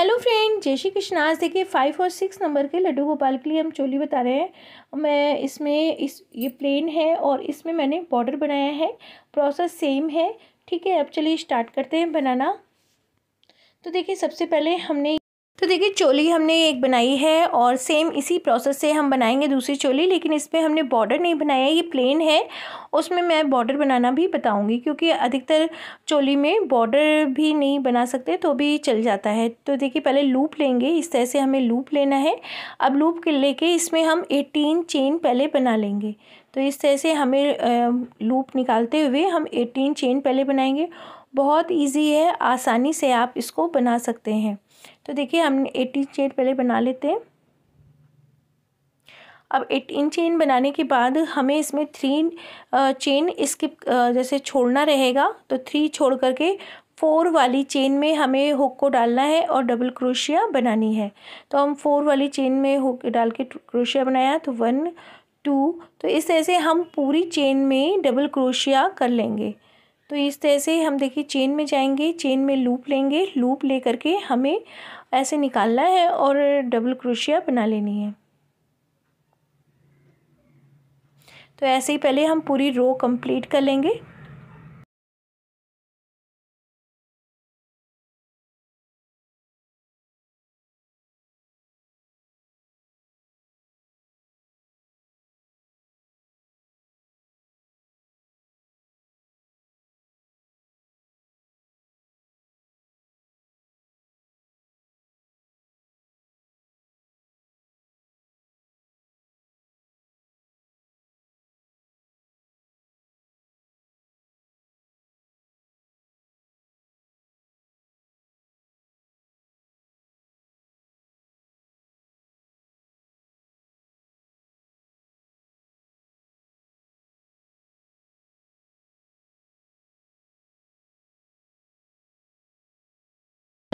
hello friend जय श्री कृष्ण आज देखिए फाइव और सिक्स नंबर के लड्डू गोपाल के लिए हम चोली बता रहे हैं मैं इसमें इस ये प्लेन है और इसमें मैंने बॉर्डर बनाया है प्रोसेस सेम है ठीक है अब चलिए स्टार्ट करते हैं बनाना तो देखिए सबसे पहले हमने तो देखिए चोली हमने एक बनाई है और सेम इसी प्रोसेस से हम बनाएंगे दूसरी चोली लेकिन इस पर हमने बॉर्डर नहीं बनाया ये प्लेन है उसमें मैं बॉर्डर बनाना भी बताऊंगी क्योंकि अधिकतर चोली में बॉर्डर भी नहीं बना सकते तो भी चल जाता है तो देखिए पहले लूप लेंगे इस तरह से हमें लूप लेना है अब लूप लेके इसमें हम एटीन चेन पहले बना लेंगे तो इस तरह से हमें लूप निकालते हुए हम एटीन चेन पहले बनाएंगे बहुत ईजी है आसानी से आप इसको बना सकते हैं तो देखिए हम एटीन चेन पहले बना लेते हैं अब एटीन चेन बनाने के बाद हमें इसमें थ्री चेन स्किप जैसे छोड़ना रहेगा तो थ्री छोड़ करके फोर वाली चेन में हमें हुक को डालना है और डबल क्रोशिया बनानी है तो हम फोर वाली चेन में हुक डाल के क्रोशिया बनाया तो वन टू तो इस तरह से हम पूरी चेन में डबल क्रोशिया कर लेंगे तो इस तरह से हम देखिए चेन में जाएंगे चेन में लूप लेंगे लूप ले करके हमें ऐसे निकालना है और डबल क्रोशिया बना लेनी है तो ऐसे ही पहले हम पूरी रो कंप्लीट कर लेंगे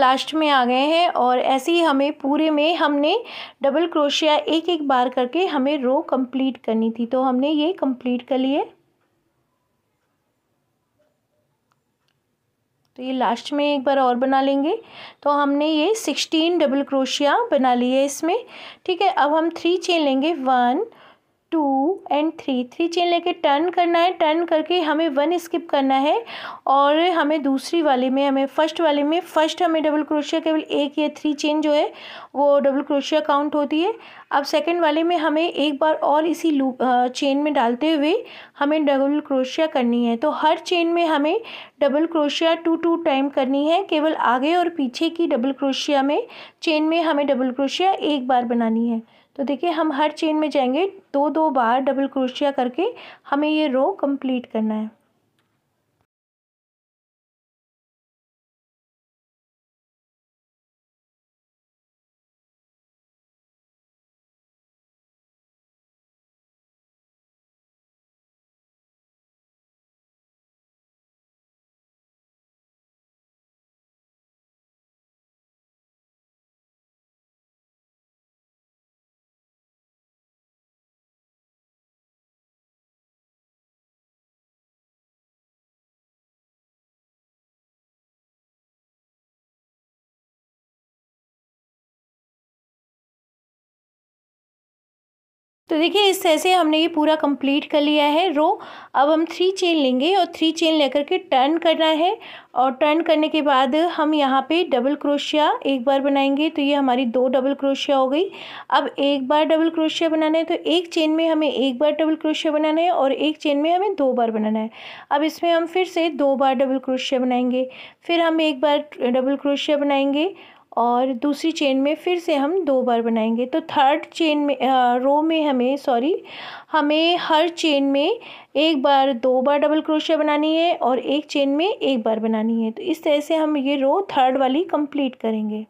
लास्ट में आ गए हैं और ऐसे ही हमें पूरे में हमने डबल क्रोशिया एक एक बार करके हमें रो कंप्लीट करनी थी तो हमने ये कंप्लीट कर लिए तो ये लास्ट में एक बार और बना लेंगे तो हमने ये सिक्सटीन डबल क्रोशिया बना लिए इसमें ठीक है अब हम थ्री चेन लेंगे one two and three three chain लेके टर्न करना है टर्न करके हमें वन स्किप करना है और हमें दूसरी वाले में हमें फर्स्ट वाले में फर्स्ट हमें डबल क्रोशिया केवल एक या थ्री चेन जो है वो डबल क्रोशिया काउंट होती है अब सेकंड वाले में हमें एक बार और इसी लूप चेन में डालते हुए हमें डबल क्रोशिया करनी है तो हर चेन में हमें double crochet two two time करनी है केवल आगे और पीछे की डबल क्रोशिया में चेन में हमें डबल क्रोशिया एक बार बनानी है तो देखिए हम हर चेन में जाएंगे दो दो बार डबल क्रोशिया करके हमें ये रो कंप्लीट करना है तो देखिए इस तरह से हमने ये पूरा कंप्लीट कर लिया है रो अब हम थ्री चेन लेंगे और थ्री चेन लेकर के टर्न करना है और टर्न करने के बाद हम यहाँ पे डबल क्रोशिया एक बार बनाएंगे तो ये हमारी दो डबल क्रोशिया हो गई अब एक बार डबल क्रोशिया बनाना है तो एक चेन में हमें एक बार डबल क्रोशिया बनाना है और एक चेन में हमें दो बार बनाना है अब इसमें हम फिर से दो बार डबल क्रोशिया बनाएंगे फिर हम एक बार डबल क्रोशिया बनाएंगे और दूसरी चेन में फिर से हम दो बार बनाएंगे तो थर्ड चेन में रो में हमें सॉरी हमें हर चेन में एक बार दो बार डबल क्रोशिया बनानी है और एक चेन में एक बार बनानी है तो इस तरह से हम ये रो थर्ड वाली कंप्लीट करेंगे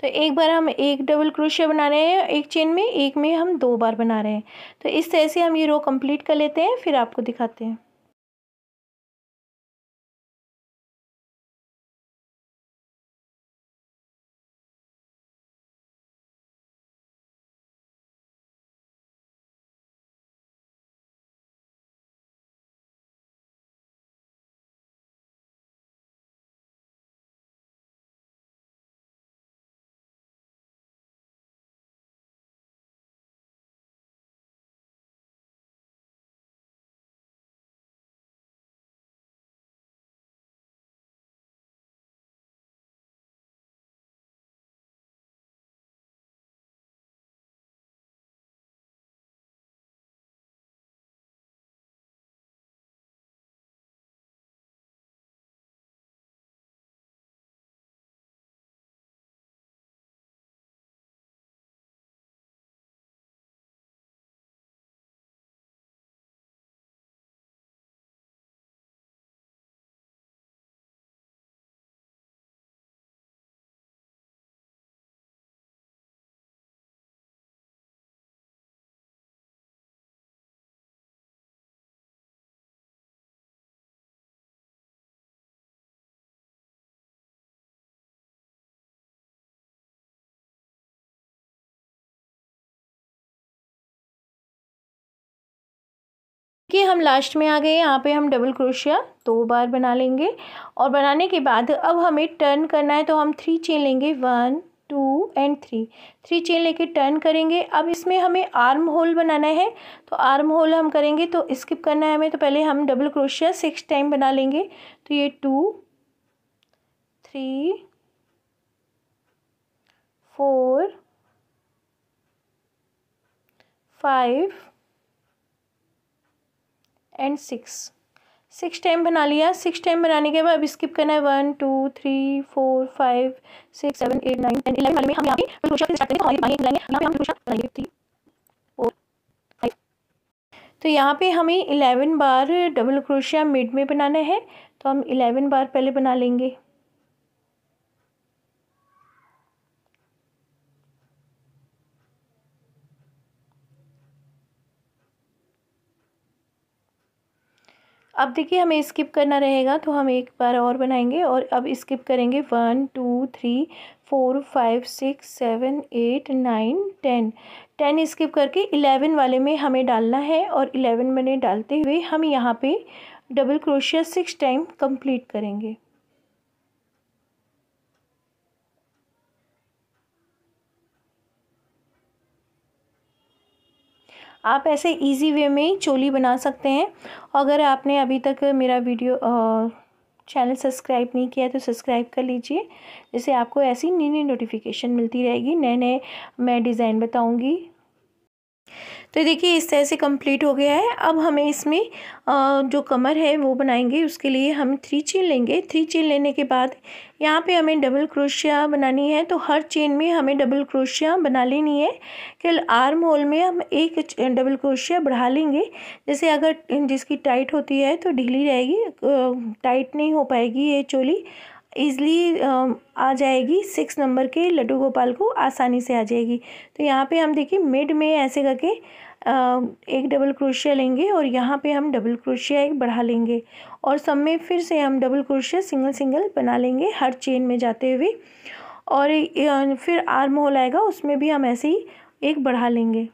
तो एक बार हम एक डबल क्रोशिया बना रहे हैं एक चेन में एक में हम दो बार बना रहे हैं तो इस तरह से हम ये रो कंप्लीट कर लेते हैं फिर आपको दिखाते हैं कि हम लास्ट में आ गए यहाँ पे हम डबल क्रोशिया दो बार बना लेंगे और बनाने के बाद अब हमें टर्न करना है तो हम थ्री चेन लेंगे one two and three three chain लेके टर्न करेंगे अब इसमें हमें आर्म होल बनाना है तो आर्म होल हम करेंगे तो स्किप करना है हमें तो पहले हम डबल क्रोशिया सिक्स टाइम बना लेंगे तो ये two three four five and six six time बना लिया सिक्स टाइम बनाने के बाद अब स्किप करना है one two three four five six seven eight nine ten eleven वाले में हम यहाँ पे स्टार्ट करेंगे हमारी बाएं जाएंगे यहाँ पे हम बनाएंगे थ्री फोर फाइव तो यहाँ पे हमें इलेवन बार डबल क्रोशिया मिड में बनाना है तो हम इलेवन बार पहले बना लेंगे अब देखिए हमें स्किप करना रहेगा तो हम एक बार और बनाएंगे और अब स्किप करेंगे one two three four five six seven eight nine ten ten skip करके इलेवन वाले में हमें डालना है और इलेवन में डालते हुए हम यहाँ पे double crochet six time complete करेंगे आप ऐसे इजी वे में ही चोली बना सकते हैं अगर आपने अभी तक मेरा वीडियो चैनल सब्सक्राइब नहीं किया तो सब्सक्राइब कर लीजिए जिससे आपको ऐसी नई नई नोटिफिकेशन मिलती रहेगी नए नए मैं डिज़ाइन बताऊँगी तो देखिए इस तरह से कंप्लीट हो गया है अब हमें इसमें जो कमर है वो बनाएंगे उसके लिए हम थ्री चेन लेंगे थ्री चेन लेने के बाद यहाँ पे हमें डबल क्रोशिया बनानी है तो हर चेन में हमें डबल क्रोशिया बना लेनी है केवल आर्म होल में हम एक डबल क्रोशिया बढ़ा लेंगे जैसे अगर जिसकी टाइट होती है तो ढीली रहेगी टाइट नहीं हो पाएगी ये चोली ईजली um, आ जाएगी सिक्स नंबर के लड्डू गोपाल को आसानी से आ जाएगी तो यहाँ पे हम देखिए मिड में ऐसे करके um, एक डबल क्रोशिया लेंगे और यहाँ पे हम डबल क्रोशिया एक बढ़ा लेंगे और सब में फिर से हम डबल क्रोशिया सिंगल सिंगल बना लेंगे हर चेन में जाते हुए और um, फिर आर्म होल आएगा उसमें भी हम ऐसे ही एक बढ़ा लेंगे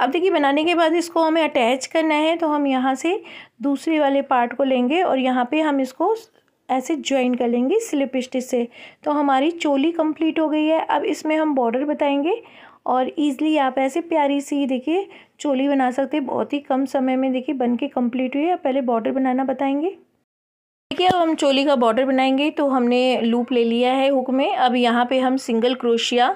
अब देखिए बनाने के बाद इसको हमें अटैच करना है तो हम यहाँ से दूसरे वाले पार्ट को लेंगे और यहाँ पे हम इसको ऐसे ज्वाइन कर लेंगे स्लिप स्टिच से तो हमारी चोली कंप्लीट हो गई है अब इसमें हम बॉर्डर बताएंगे और ईज़िली आप ऐसे प्यारी सी देखिए चोली बना सकते बहुत ही कम समय में देखिए बन के कम्प्लीट हुई है पहले बॉर्डर बनाना बताएंगे देखिए अब हम चोली का बॉर्डर बनाएंगे तो हमने लूप ले लिया है हुक में अब यहाँ पे हम सिंगल क्रोशिया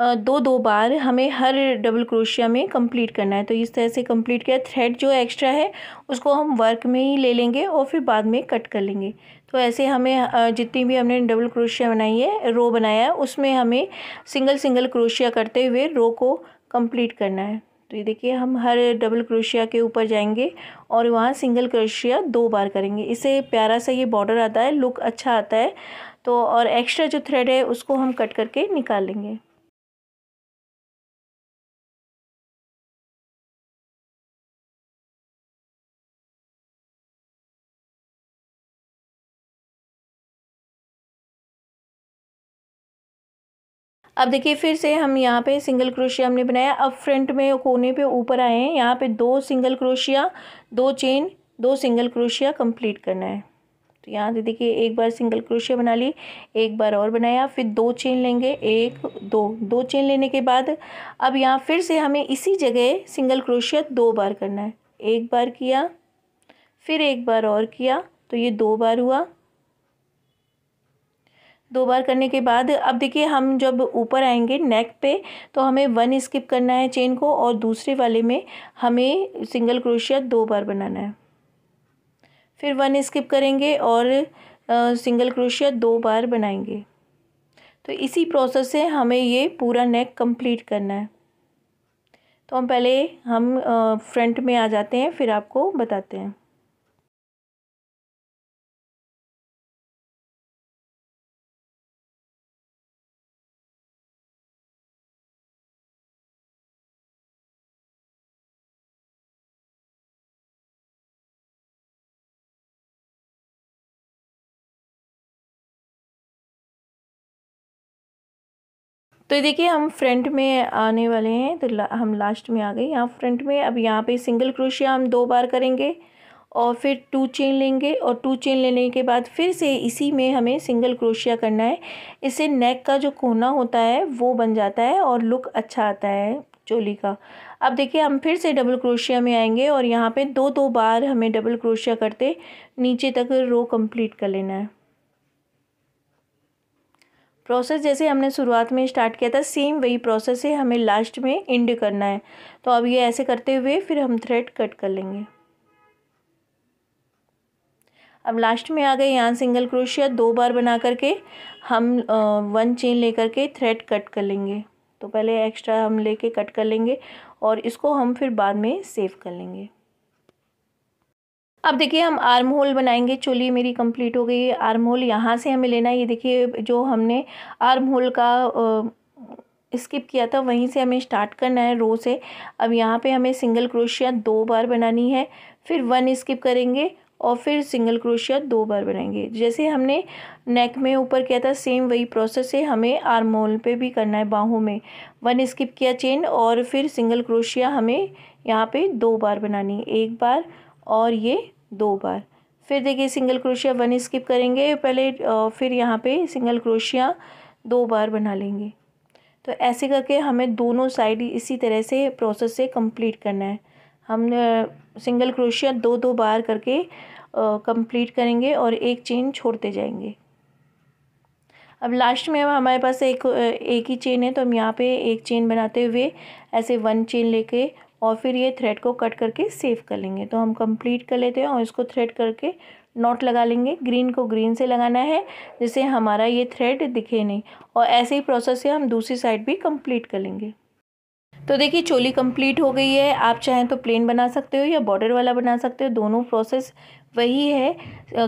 दो दो बार हमें हर डबल क्रोशिया में कंप्लीट करना है तो इस तरह से कंप्लीट किया थ्रेड जो एक्स्ट्रा है उसको हम वर्क में ही ले लेंगे और फिर बाद में कट कर लेंगे तो ऐसे हमें जितनी भी हमने डबल क्रोशिया बनाई है रो बनाया है उसमें हमें सिंगल सिंगल क्रोशिया करते हुए रो को कंप्लीट करना है तो ये देखिए हम हर डबल क्रोशिया के ऊपर जाएंगे और वहाँ सिंगल क्रोशिया दो बार करेंगे इससे प्यारा सा ये बॉर्डर आता है लुक अच्छा आता है तो और एक्स्ट्रा जो थ्रेड है उसको हम कट करके निकाल लेंगे अब देखिए फिर से हम यहाँ पे सिंगल क्रोशिया हमने बनाया अब फ्रंट में कोने पे ऊपर आए हैं यहाँ पे दो सिंगल क्रोशिया दो चेन दो सिंगल क्रोशिया कंप्लीट करना है तो यहाँ से देखिए एक बार सिंगल क्रोशिया बना ली एक बार और बनाया फिर दो चेन लेंगे एक दो दो चेन लेने के बाद अब यहाँ फिर से हमें इसी जगह सिंगल क्रोशिया दो बार करना है एक बार किया फिर एक बार और किया तो ये दो बार हुआ दो बार करने के बाद अब देखिए हम जब ऊपर आएंगे नेक पे तो हमें वन स्किप करना है चेन को और दूसरे वाले में हमें सिंगल क्रोशिया दो बार बनाना है फिर वन स्किप करेंगे और आ, सिंगल क्रोशिया दो बार बनाएंगे तो इसी प्रोसेस से हमें ये पूरा नेक कंप्लीट करना है तो हम पहले हम फ्रंट में आ जाते हैं फिर आपको बताते हैं तो देखिए हम फ्रंट में आने वाले हैं तो ला, हम लास्ट में आ गए यहाँ फ्रंट में अब यहाँ पे सिंगल क्रोशिया हम दो बार करेंगे और फिर टू चेन लेंगे और टू चेन लेने के बाद फिर से इसी में हमें सिंगल क्रोशिया करना है इससे नेक का जो कोना होता है वो बन जाता है और लुक अच्छा आता है चोली का अब देखिए हम फिर से डबल क्रोशिया में आएंगे और यहाँ पे दो दो बार हमें डबल क्रोशिया करते नीचे तक रो कंप्लीट कर लेना है प्रोसेस जैसे हमने शुरुआत में स्टार्ट किया था सेम वही प्रोसेस है हमें लास्ट में इंड करना है तो अब ये ऐसे करते हुए फिर हम थ्रेड कट कर लेंगे अब लास्ट में आ गए यहाँ सिंगल क्रोशिया दो बार बना करके हम वन चेन लेकर के थ्रेड कट कर लेंगे तो पहले एक्स्ट्रा हम लेके कट कर लेंगे और इसको हम फिर बाद में सेव कर लेंगे अब देखिए हम आर्म होल बनाएंगे चोली मेरी कंप्लीट हो गई आर्म होल यहाँ से हमें लेना है ये देखिए जो हमने आर्म होल का स्किप किया था वहीं से हमें स्टार्ट करना है रो से अब यहाँ पे हमें सिंगल क्रोशिया दो बार बनानी है फिर वन स्किप करेंगे और फिर सिंगल क्रोशिया दो बार बनाएंगे जैसे हमने नेक में ऊपर किया था सेम वही प्रोसेस है हमें आर्म होल पर भी करना है बाहों में वन स्किप किया चेन और फिर सिंगल क्रोशिया हमें यहाँ पर दो बार बनानी है एक बार और ये दो बार फिर देखिए सिंगल क्रोशिया वन स्किप करेंगे पहले फिर यहाँ पे सिंगल क्रोशिया दो बार बना लेंगे तो ऐसे करके हमें दोनों साइड इसी तरह से प्रोसेस से कंप्लीट करना है हम सिंगल क्रोशिया दो दो बार करके कंप्लीट करेंगे और एक चेन छोड़ते जाएंगे अब लास्ट में हमारे पास एक एक ही चेन है तो हम यहाँ पे एक चेन बनाते हुए ऐसे वन चेन लेके और फिर ये थ्रेड को कट करके सेव कर लेंगे तो हम कंप्लीट कर लेते हैं और इसको थ्रेड करके नॉट लगा लेंगे ग्रीन को ग्रीन से लगाना है जिससे हमारा ये थ्रेड दिखे नहीं और ऐसे ही प्रोसेस से हम दूसरी साइड भी कंप्लीट कर लेंगे तो देखिए चोली कंप्लीट हो गई है आप चाहें तो प्लेन बना सकते हो या बॉर्डर वाला बना सकते हो दोनों प्रोसेस वही है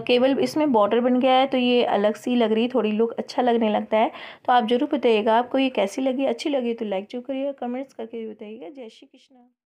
केवल इसमें बॉर्डर बन गया है तो ये अलग सी लग रही थोड़ी लुक अच्छा लगने लगता है तो आप ज़रूर बताइएगा आपको ये कैसी लगी अच्छी लगी तो लाइक जरूर करिएगा कमेंट्स करके बताइएगा जय श्री कृष्णा